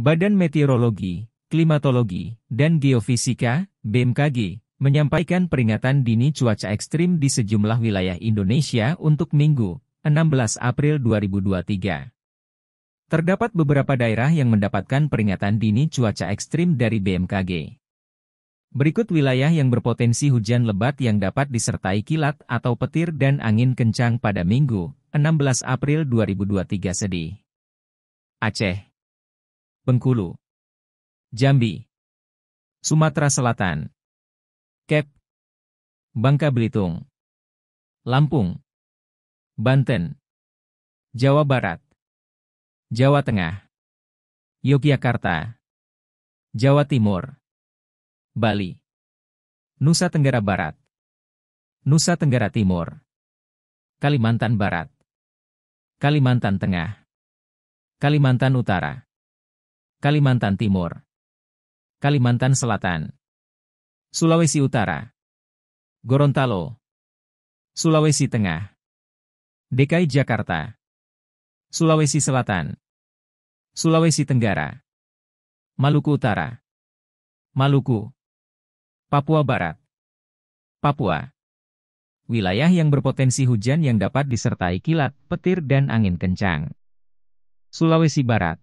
Badan Meteorologi, Klimatologi, dan Geofisika, BMKG, menyampaikan peringatan dini cuaca ekstrim di sejumlah wilayah Indonesia untuk Minggu, 16 April 2023. Terdapat beberapa daerah yang mendapatkan peringatan dini cuaca ekstrim dari BMKG. Berikut wilayah yang berpotensi hujan lebat yang dapat disertai kilat atau petir dan angin kencang pada Minggu, 16 April 2023 sedih. Aceh Bengkulu, Jambi, Sumatera Selatan, Kep, Bangka Belitung, Lampung, Banten, Jawa Barat, Jawa Tengah, Yogyakarta, Jawa Timur, Bali, Nusa Tenggara Barat, Nusa Tenggara Timur, Kalimantan Barat, Kalimantan Tengah, Kalimantan Utara. Kalimantan Timur, Kalimantan Selatan, Sulawesi Utara, Gorontalo, Sulawesi Tengah, DKI Jakarta, Sulawesi Selatan, Sulawesi Tenggara, Maluku Utara, Maluku, Papua Barat, Papua. Wilayah yang berpotensi hujan yang dapat disertai kilat, petir dan angin kencang. Sulawesi Barat